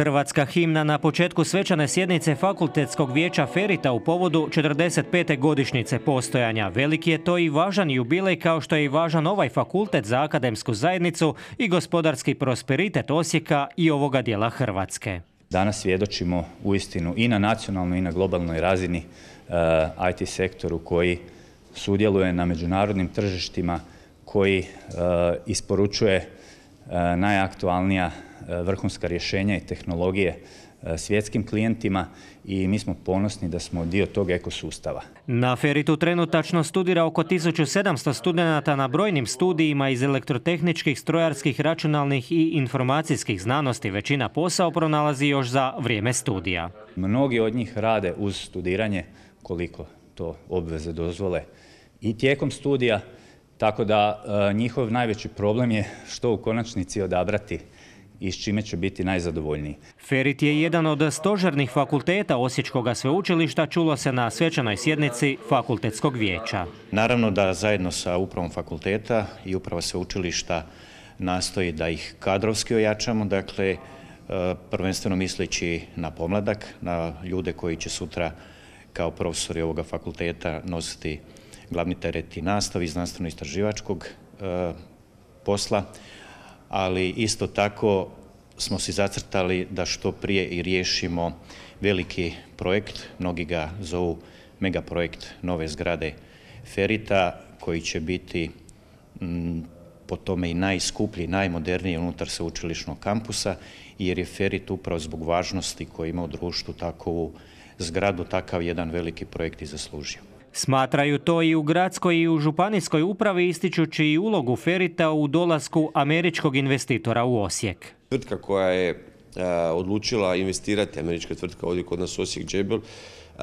Hrvatska himna na početku svečane sjednice Fakultetskog vijeća Ferita u povodu 45. godišnjice postojanja. Veliki je to i važan jubilej kao što je i važan ovaj fakultet za akademsku zajednicu i gospodarski prosperitet Osijeka i ovoga dijela Hrvatske. Danas svjedočimo uistinu i na nacionalnoj i na globalnoj razini eh, IT sektoru koji sudjeluje na međunarodnim tržištima, koji eh, isporučuje eh, najaktualnija E, vrhunska rješenja i tehnologije e, svjetskim klijentima i mi smo ponosni da smo dio tog ekosustava. Na Feritu trenutačno studira oko 1700 studenata na brojnim studijima iz elektrotehničkih, strojarskih, računalnih i informacijskih znanosti. Većina posao pronalazi još za vrijeme studija. Mnogi od njih rade uz studiranje koliko to obveze dozvole i tijekom studija, tako da e, njihov najveći problem je što u konačnici odabrati i s čime će biti najzadovoljniji. Ferit je jedan od stožernih fakulteta Osječkoga sveučilišta čulo se na svečanoj sjednici fakultetskog vijeća. Naravno da zajedno sa upravom fakulteta i uprava sveučilišta nastoji da ih kadrovski ojačamo, dakle e, prvenstveno misleći na pomladak, na ljude koji će sutra kao profesori ovoga fakulteta nositi glavni teret i nastavi znanstveno-istraživačkog e, posla, ali isto tako smo si zacrtali da što prije i riješimo veliki projekt, mnogi ga zovu megaprojekt nove zgrade Ferita, koji će biti mm, po tome i najskuplji, najmoderniji unutar sveučilišnog kampusa, jer je Ferit upravo zbog važnosti koji ima u društvu takovu zgradu, takav jedan veliki projekt i zaslužio. Smatraju to i u gradskoj i u županijskoj upravi ističući i ulogu Ferita u dolasku američkog investitora u Osijek. Tvrtka koja je e, odlučila investirati, američka tvrtka ovdje kod nas Osijek Džebel e,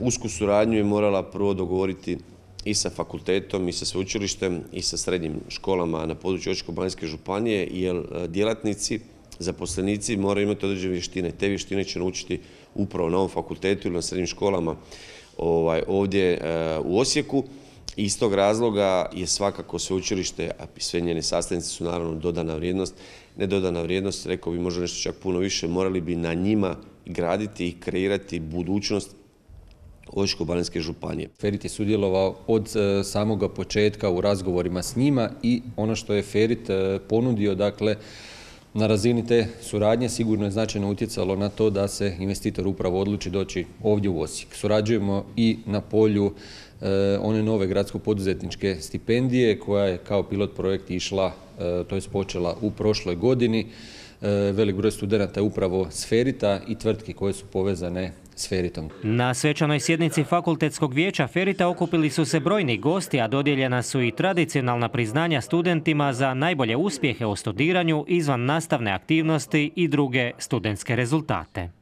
usku suradnju je morala prvo dogovoriti i sa fakultetom, i sa sveučilištem, i sa srednjim školama na području Očko-Banjske županije, jer e, djelatnici, zaposlenici moraju imati određene vještine. Te vještine će naučiti upravo na ovom fakultetu ili na srednjim školama Ovaj, ovdje e, u Osijeku. Iz tog razloga je svakako sveučilište, a sve njene sastavnice su naravno dodana vrijednost, ne dodana vrijednost, rekao bi možda nešto čak puno više, morali bi na njima graditi i kreirati budućnost Osječko-Baranjske županije. Ferit je sudjelovao od e, samoga početka u razgovorima s njima i ono što je Ferit e, ponudio, dakle, na razini te suradnje sigurno je značajno utjecalo na to da se investitor upravo odluči doći ovdje u Osijek. Surađujemo i na polju e, one nove gradsko-poduzetničke stipendije koja je kao pilot projekt išla, to je počela u prošloj godini. E, velik broj studenata je upravo sferita i tvrtki koje su povezane s Feritom. Na svečanoj sjednici Fakultetskog vijeća Ferita okupili su se brojni gosti, a dodijeljena su i tradicionalna priznanja studentima za najbolje uspjehe u studiranju, izvan nastavne aktivnosti i druge studentske rezultate.